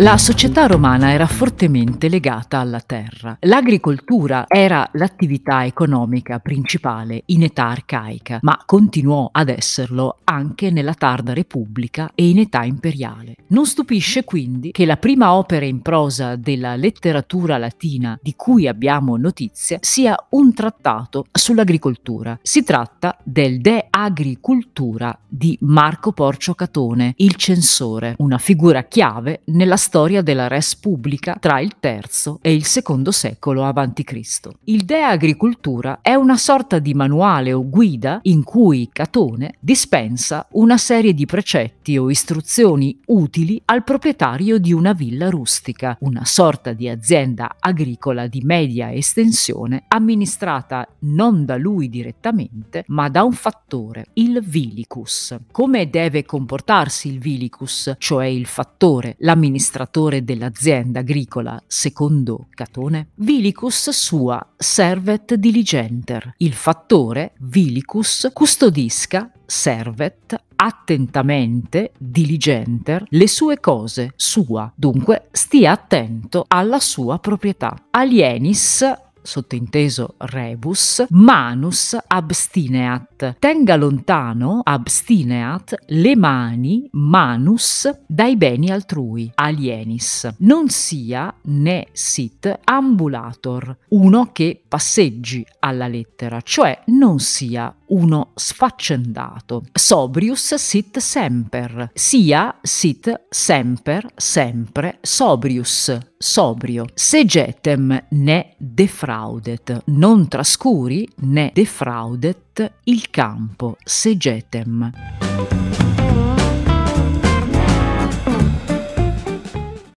La società romana era fortemente legata alla terra. L'agricoltura era l'attività economica principale in età arcaica, ma continuò ad esserlo anche nella tarda Repubblica e in età imperiale. Non stupisce quindi che la prima opera in prosa della letteratura latina di cui abbiamo notizia sia un trattato sull'agricoltura. Si tratta del De Agricultura di Marco Porcio Catone, il censore, una figura chiave nella storia storia della res pubblica tra il III e il secondo secolo a.C. Il De Agricultura è una sorta di manuale o guida in cui Catone dispensa una serie di precetti o istruzioni utili al proprietario di una villa rustica, una sorta di azienda agricola di media estensione amministrata non da lui direttamente, ma da un fattore, il vilicus. Come deve comportarsi il vilicus, cioè il fattore, l'amministratore amministratore dell'azienda agricola secondo Catone, Vilicus sua servet diligenter, il fattore Vilicus custodisca servet attentamente, diligenter, le sue cose, sua. Dunque stia attento alla sua proprietà. Alienis sottinteso rebus, manus abstineat. Tenga lontano, abstineat, le mani, manus, dai beni altrui, alienis. Non sia né sit ambulator, uno che passeggi alla lettera, cioè non sia uno sfaccendato. Sobrius sit semper, sia sit semper, sempre sobrius, sobrio. Segetem ne defra defraudet, non trascuri né defraudet il campo segetem.